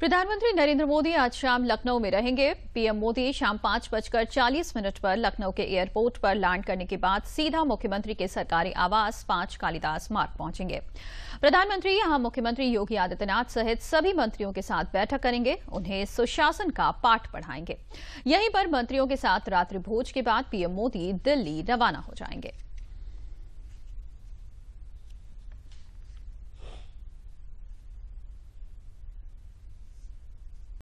प्रधानमंत्री नरेंद्र मोदी आज शाम लखनऊ में रहेंगे पीएम मोदी शाम पांच बजकर चालीस मिनट पर लखनऊ के एयरपोर्ट पर लैंड करने के बाद सीधा मुख्यमंत्री के सरकारी आवास पांच कालिदास मार्ग पहुंचेंगे प्रधानमंत्री यहां मुख्यमंत्री योगी आदित्यनाथ सहित सभी मंत्रियों के साथ बैठक करेंगे उन्हें सुशासन का पाठ पढ़ाएंगे यहीं पर मंत्रियों के साथ रात्रि भोज के बाद पीएम मोदी दिल्ली रवाना हो जाएंगे